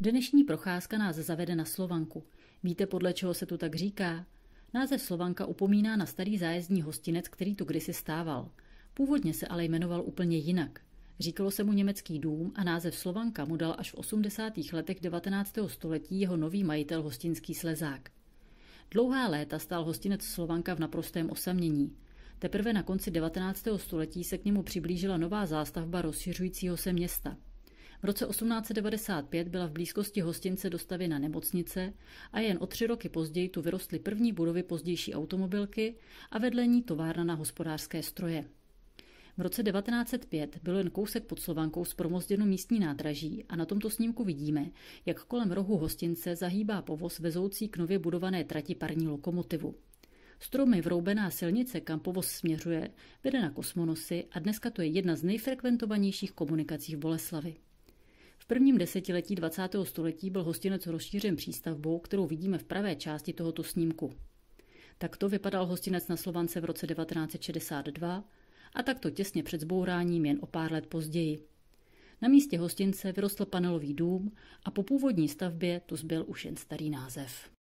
Dnešní procházka nás zavede na Slovanku. Víte, podle čeho se tu tak říká? Název Slovanka upomíná na starý zájezdní hostinec, který tu kdysi stával. Původně se ale jmenoval úplně jinak. Říkalo se mu německý dům a název Slovanka mu dal až v 80. letech 19. století jeho nový majitel hostinský slezák. Dlouhá léta stál hostinec Slovanka v naprostém osamění. Teprve na konci 19. století se k němu přiblížila nová zástavba rozšiřujícího se města – v roce 1895 byla v blízkosti hostince dostavěna nemocnice a jen o tři roky později tu vyrostly první budovy pozdější automobilky a vedle ní továrna na hospodářské stroje. V roce 1905 byl jen kousek pod Slovankou zpromozděno místní nádraží a na tomto snímku vidíme, jak kolem rohu hostince zahýbá povoz vezoucí k nově budované trati parní lokomotivu. Stromy vroubená silnice, kam povoz směřuje, vede na kosmonosy a dneska to je jedna z nejfrekventovanějších komunikací v Boleslavi prvním desetiletí 20. století byl hostinec rozšířen přístavbou, kterou vidíme v pravé části tohoto snímku. Takto vypadal hostinec na Slovance v roce 1962 a takto těsně před zbouráním jen o pár let později. Na místě hostince vyrostl panelový dům a po původní stavbě tu zbyl už jen starý název.